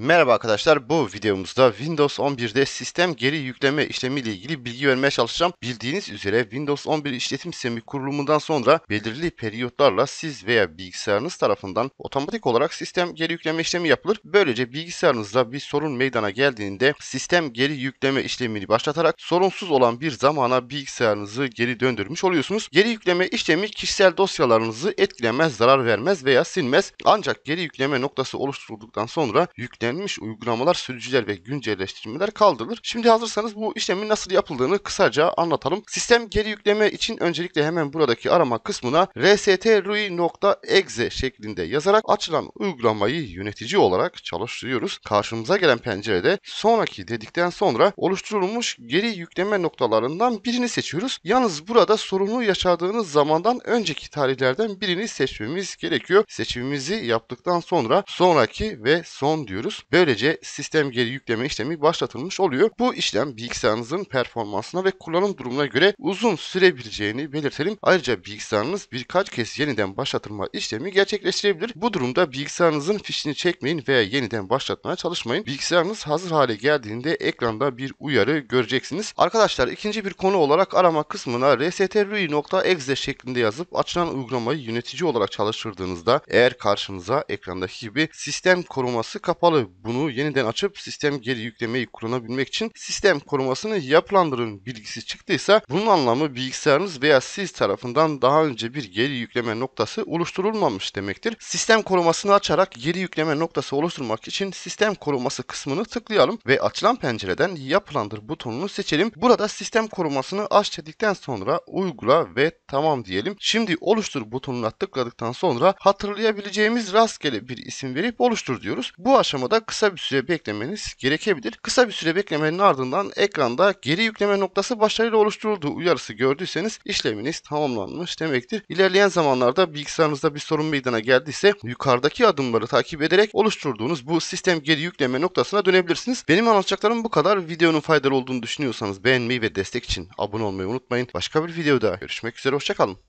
Merhaba arkadaşlar bu videomuzda Windows 11'de sistem geri yükleme işlemi ile ilgili bilgi vermeye çalışacağım. Bildiğiniz üzere Windows 11 işletim sistemi kurulumundan sonra belirli periyotlarla siz veya bilgisayarınız tarafından otomatik olarak sistem geri yükleme işlemi yapılır. Böylece bilgisayarınızda bir sorun meydana geldiğinde sistem geri yükleme işlemini başlatarak sorunsuz olan bir zamana bilgisayarınızı geri döndürmüş oluyorsunuz. Geri yükleme işlemi kişisel dosyalarınızı etkilemez, zarar vermez veya silmez. Ancak geri yükleme noktası oluşturulduktan sonra yükleme yönelmiş uygulamalar, sürücüler ve güncelleştirmeler kaldırılır. Şimdi hazırsanız bu işlemin nasıl yapıldığını kısaca anlatalım. Sistem geri yükleme için öncelikle hemen buradaki arama kısmına rstrui.exe şeklinde yazarak açılan uygulamayı yönetici olarak çalıştırıyoruz. Karşımıza gelen pencerede sonraki dedikten sonra oluşturulmuş geri yükleme noktalarından birini seçiyoruz. Yalnız burada sorunu yaşadığınız zamandan önceki tarihlerden birini seçmemiz gerekiyor. Seçimimizi yaptıktan sonra sonraki ve son diyoruz. Böylece sistem geri yükleme işlemi başlatılmış oluyor. Bu işlem bilgisayarınızın performansına ve kullanım durumuna göre uzun sürebileceğini belirtelim. Ayrıca bilgisayarınız birkaç kez yeniden başlatılma işlemi gerçekleştirebilir. Bu durumda bilgisayarınızın fişini çekmeyin veya yeniden başlatmaya çalışmayın. Bilgisayarınız hazır hale geldiğinde ekranda bir uyarı göreceksiniz. Arkadaşlar ikinci bir konu olarak arama kısmına resetrui.exe şeklinde yazıp açılan uygulamayı yönetici olarak çalıştırdığınızda eğer karşınıza ekrandaki gibi sistem koruması kapalı bunu yeniden açıp sistem geri yüklemeyi kullanabilmek için sistem korumasını yapılandırın bilgisi çıktıysa bunun anlamı bilgisayarınız veya siz tarafından daha önce bir geri yükleme noktası oluşturulmamış demektir. Sistem korumasını açarak geri yükleme noktası oluşturmak için sistem koruması kısmını tıklayalım ve açılan pencereden yapılandır butonunu seçelim. Burada sistem korumasını aç dedikten sonra uygula ve tamam diyelim. Şimdi oluştur butonuna tıkladıktan sonra hatırlayabileceğimiz rastgele bir isim verip oluştur diyoruz. Bu aşamada da kısa bir süre beklemeniz gerekebilir. Kısa bir süre beklemenin ardından ekranda geri yükleme noktası başarıyla oluşturuldu uyarısı gördüyseniz işleminiz tamamlanmış demektir. İlerleyen zamanlarda bilgisayarınızda bir sorun meydana geldiyse yukarıdaki adımları takip ederek oluşturduğunuz bu sistem geri yükleme noktasına dönebilirsiniz. Benim anlatacaklarım bu kadar. Videonun faydalı olduğunu düşünüyorsanız beğenmeyi ve destek için abone olmayı unutmayın. Başka bir videoda görüşmek üzere hoşçakalın.